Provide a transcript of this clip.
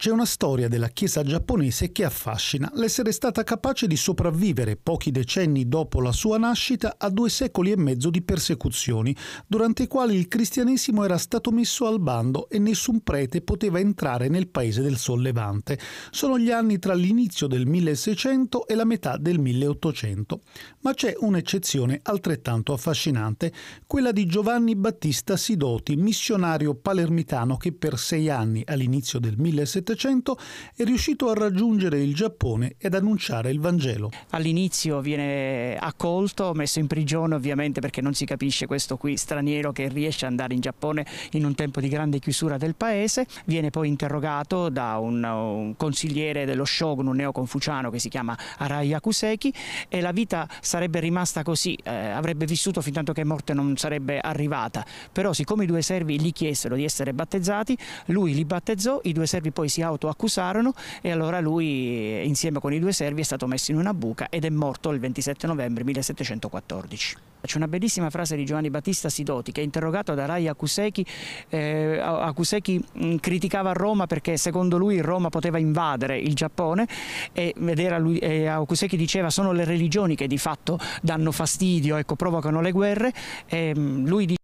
C'è una storia della Chiesa giapponese che affascina l'essere stata capace di sopravvivere pochi decenni dopo la sua nascita a due secoli e mezzo di persecuzioni, durante i quali il cristianesimo era stato messo al bando e nessun prete poteva entrare nel paese del sollevante. Sono gli anni tra l'inizio del 1600 e la metà del 1800. Ma c'è un'eccezione altrettanto affascinante, quella di Giovanni Battista Sidoti, missionario palermitano che per sei anni all'inizio del 1700 Settecento, è riuscito a raggiungere il Giappone ed annunciare il Vangelo. All'inizio viene accolto, messo in prigione ovviamente perché non si capisce questo qui straniero che riesce ad andare in Giappone in un tempo di grande chiusura del paese, viene poi interrogato da un, un consigliere dello shogun, un neoconfuciano che si chiama Arai Yakuseki e la vita sarebbe rimasta così, eh, avrebbe vissuto fin tanto che morte non sarebbe arrivata, però siccome i due servi gli chiesero di essere battezzati, lui li battezzò, i due servi poi si autoaccusarono e allora lui insieme con i due servi è stato messo in una buca ed è morto il 27 novembre 1714. C'è una bellissima frase di Giovanni Battista Sidoti che interrogato da Rai Akuseki, eh, Acusecchi mh, mm, criticava Roma perché secondo lui Roma poteva invadere il Giappone e, lui, eh, Acusecchi diceva sono le religioni che di fatto danno fastidio, ecco, provocano le guerre. E, mm, lui